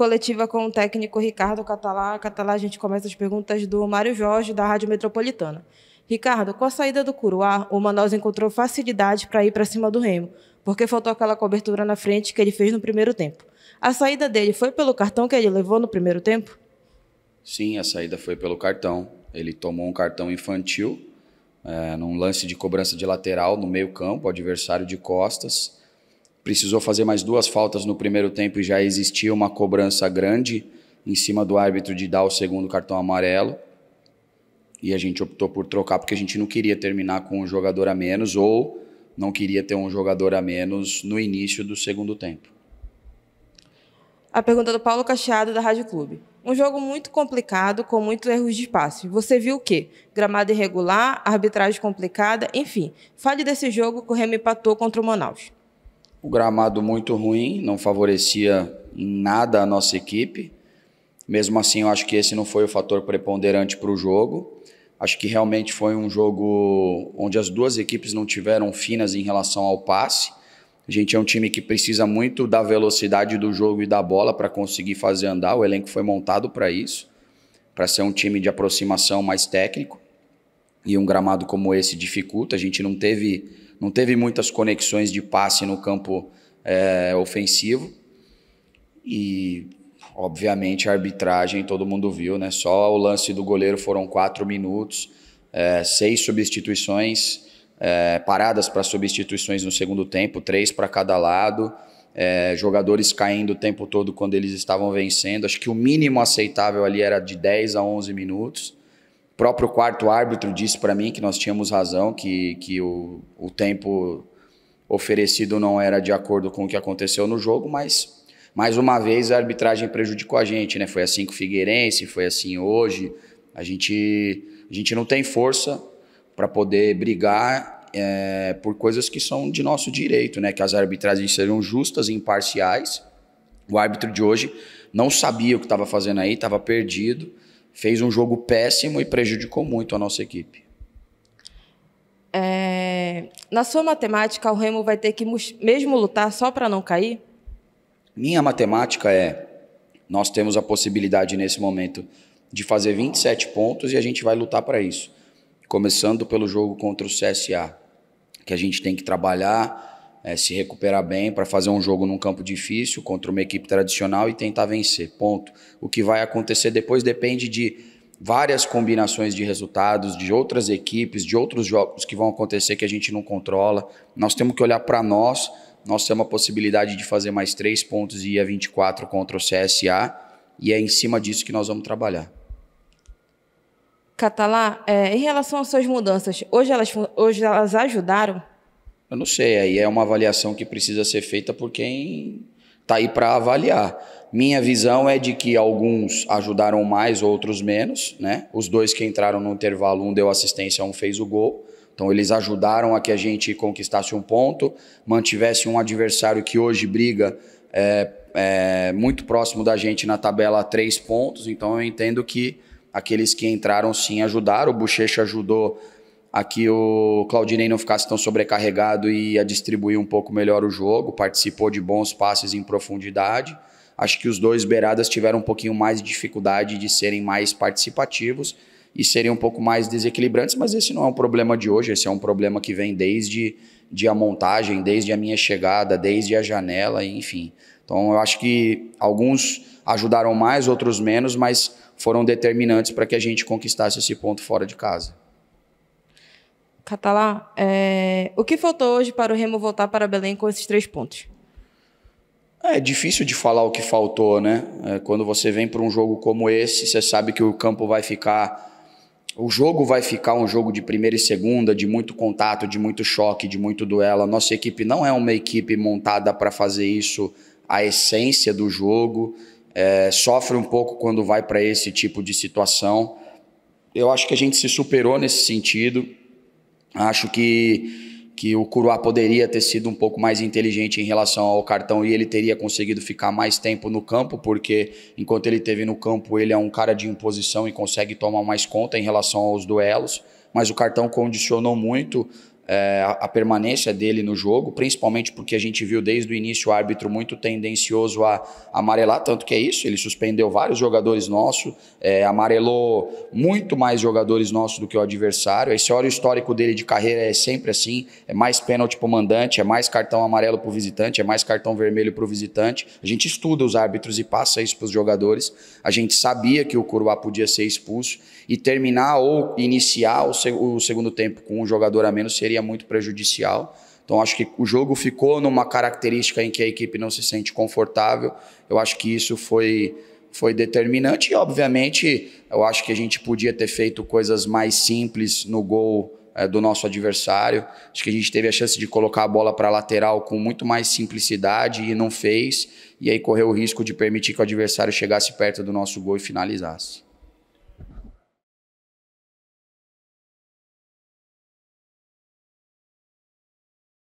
coletiva com o técnico Ricardo Catalá. Catalá, a gente começa as perguntas do Mário Jorge, da Rádio Metropolitana. Ricardo, com a saída do Curuá, o Manaus encontrou facilidade para ir para cima do Remo, porque faltou aquela cobertura na frente que ele fez no primeiro tempo. A saída dele foi pelo cartão que ele levou no primeiro tempo? Sim, a saída foi pelo cartão. Ele tomou um cartão infantil é, num lance de cobrança de lateral no meio-campo, adversário de costas precisou fazer mais duas faltas no primeiro tempo e já existia uma cobrança grande em cima do árbitro de dar o segundo cartão amarelo. E a gente optou por trocar porque a gente não queria terminar com um jogador a menos ou não queria ter um jogador a menos no início do segundo tempo. A pergunta do Paulo Cacheado da Rádio Clube. Um jogo muito complicado, com muitos erros de passe. Você viu o quê? Gramado irregular, arbitragem complicada, enfim. Fale desse jogo que o Remo empatou contra o Manaus. O gramado muito ruim, não favorecia em nada a nossa equipe. Mesmo assim, eu acho que esse não foi o fator preponderante para o jogo. Acho que realmente foi um jogo onde as duas equipes não tiveram finas em relação ao passe. A gente é um time que precisa muito da velocidade do jogo e da bola para conseguir fazer andar. O elenco foi montado para isso, para ser um time de aproximação mais técnico. E um gramado como esse dificulta. A gente não teve não teve muitas conexões de passe no campo é, ofensivo. E, obviamente, a arbitragem, todo mundo viu, né? Só o lance do goleiro foram quatro minutos, é, seis substituições, é, paradas para substituições no segundo tempo, três para cada lado. É, jogadores caindo o tempo todo quando eles estavam vencendo. Acho que o mínimo aceitável ali era de 10 a 11 minutos próprio quarto árbitro disse para mim que nós tínhamos razão, que, que o, o tempo oferecido não era de acordo com o que aconteceu no jogo, mas mais uma vez a arbitragem prejudicou a gente, né? Foi assim com o Figueirense, foi assim hoje. A gente, a gente não tem força para poder brigar é, por coisas que são de nosso direito, né? Que as arbitragens sejam justas e imparciais. O árbitro de hoje não sabia o que estava fazendo aí, estava perdido fez um jogo péssimo e prejudicou muito a nossa equipe. É, na sua matemática, o Remo vai ter que mesmo lutar só para não cair? Minha matemática é: nós temos a possibilidade nesse momento de fazer 27 pontos e a gente vai lutar para isso. Começando pelo jogo contra o CSA, que a gente tem que trabalhar é, se recuperar bem para fazer um jogo num campo difícil contra uma equipe tradicional e tentar vencer. Ponto. O que vai acontecer depois depende de várias combinações de resultados, de outras equipes, de outros jogos que vão acontecer que a gente não controla. Nós temos que olhar para nós. Nós temos a possibilidade de fazer mais três pontos e ir a 24 contra o CSA. E é em cima disso que nós vamos trabalhar. Catalá, é, em relação às suas mudanças, hoje elas, hoje elas ajudaram eu não sei, aí é uma avaliação que precisa ser feita por quem está aí para avaliar. Minha visão é de que alguns ajudaram mais, outros menos, né? Os dois que entraram no intervalo, um deu assistência, um fez o gol. Então eles ajudaram a que a gente conquistasse um ponto, mantivesse um adversário que hoje briga é, é, muito próximo da gente na tabela a três pontos. Então eu entendo que aqueles que entraram sim ajudaram. O Bochecha ajudou Aqui o Claudinei não ficasse tão sobrecarregado e ia distribuir um pouco melhor o jogo, participou de bons passes em profundidade. Acho que os dois beiradas tiveram um pouquinho mais de dificuldade de serem mais participativos e serem um pouco mais desequilibrantes, mas esse não é um problema de hoje, esse é um problema que vem desde de a montagem, desde a minha chegada, desde a janela, enfim. Então eu acho que alguns ajudaram mais, outros menos, mas foram determinantes para que a gente conquistasse esse ponto fora de casa. Catalá, é, o que faltou hoje para o Remo voltar para Belém com esses três pontos? É difícil de falar o que faltou, né? É, quando você vem para um jogo como esse, você sabe que o campo vai ficar. O jogo vai ficar um jogo de primeira e segunda, de muito contato, de muito choque, de muito duelo. A nossa equipe não é uma equipe montada para fazer isso, a essência do jogo. É, sofre um pouco quando vai para esse tipo de situação. Eu acho que a gente se superou nesse sentido. Acho que, que o Curuá poderia ter sido um pouco mais inteligente em relação ao cartão e ele teria conseguido ficar mais tempo no campo, porque enquanto ele teve no campo, ele é um cara de imposição e consegue tomar mais conta em relação aos duelos. Mas o cartão condicionou muito é, a permanência dele no jogo, principalmente porque a gente viu desde o início o árbitro muito tendencioso a amarelar, tanto que é isso, ele suspendeu vários jogadores nossos, é, amarelou muito mais jogadores nossos do que o adversário. Esse horário histórico dele de carreira é sempre assim: é mais pênalti para o mandante, é mais cartão amarelo para o visitante, é mais cartão vermelho para o visitante. A gente estuda os árbitros e passa isso para os jogadores. A gente sabia que o Curuá podia ser expulso e terminar ou iniciar o, seg o segundo tempo com um jogador a menos seria seria muito prejudicial. Então acho que o jogo ficou numa característica em que a equipe não se sente confortável. Eu acho que isso foi foi determinante e obviamente eu acho que a gente podia ter feito coisas mais simples no gol é, do nosso adversário. Acho que a gente teve a chance de colocar a bola para a lateral com muito mais simplicidade e não fez. E aí correu o risco de permitir que o adversário chegasse perto do nosso gol e finalizasse.